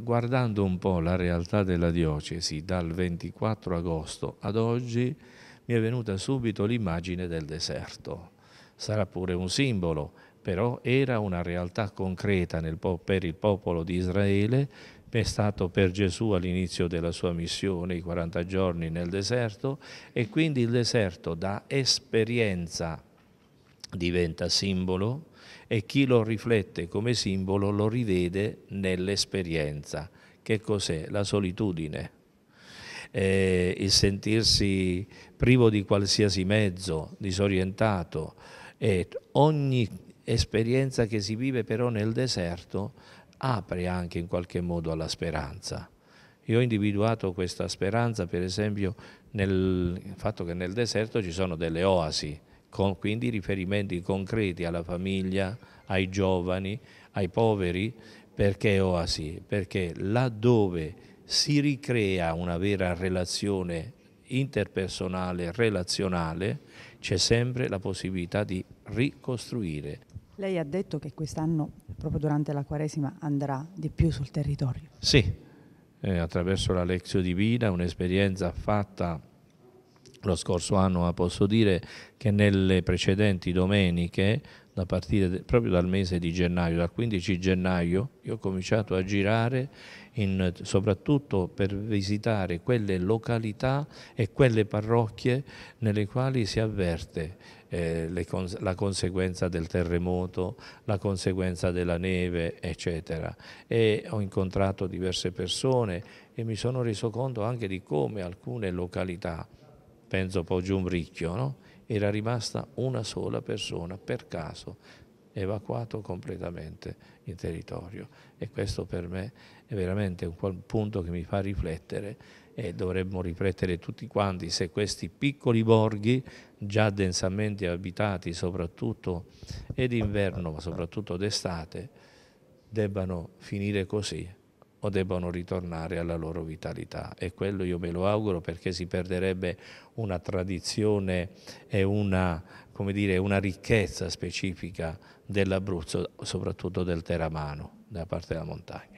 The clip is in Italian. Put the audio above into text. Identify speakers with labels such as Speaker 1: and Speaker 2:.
Speaker 1: guardando un po' la realtà della diocesi dal 24 agosto ad oggi mi è venuta subito l'immagine del deserto. Sarà pure un simbolo, però era una realtà concreta po- per il popolo di Israele, è stato per Gesù all'inizio della sua missione i 40 giorni nel deserto e quindi il deserto da esperienza diventa simbolo e chi lo riflette come simbolo lo rivede nell'esperienza. Che cos'è? La solitudine, eh, il sentirsi privo di qualsiasi mezzo, disorientato. E ogni esperienza che si vive però nel deserto apre anche in qualche modo alla speranza. Io ho individuato questa speranza per esempio nel fatto che nel deserto ci sono delle oasi, con quindi riferimenti concreti alla famiglia, ai giovani, ai poveri, perché oasi? Perché laddove si ricrea una vera relazione interpersonale, relazionale, c'è sempre la possibilità di ricostruire. Lei ha detto che quest'anno, proprio durante la Quaresima, andrà di più sul territorio. Sì, eh, attraverso la Lezio Divina, un'esperienza fatta lo scorso anno posso dire che nelle precedenti domeniche, da partire proprio dal mese di gennaio, dal 15 gennaio, io ho cominciato a girare in, soprattutto per visitare quelle località e quelle parrocchie nelle quali si avverte eh, cons la conseguenza del terremoto, la conseguenza della neve, eccetera. E ho incontrato diverse persone e mi sono reso conto anche di come alcune località penso poi giù Giumbricchio, no? era rimasta una sola persona per caso, evacuato completamente il territorio e questo per me è veramente un punto che mi fa riflettere e dovremmo riflettere tutti quanti se questi piccoli borghi già densamente abitati soprattutto ed inverno ma soprattutto d'estate debbano finire così o debbono ritornare alla loro vitalità e quello io me lo auguro perché si perderebbe una tradizione e una, dire, una ricchezza specifica dell'Abruzzo, soprattutto del Teramano, da parte della montagna.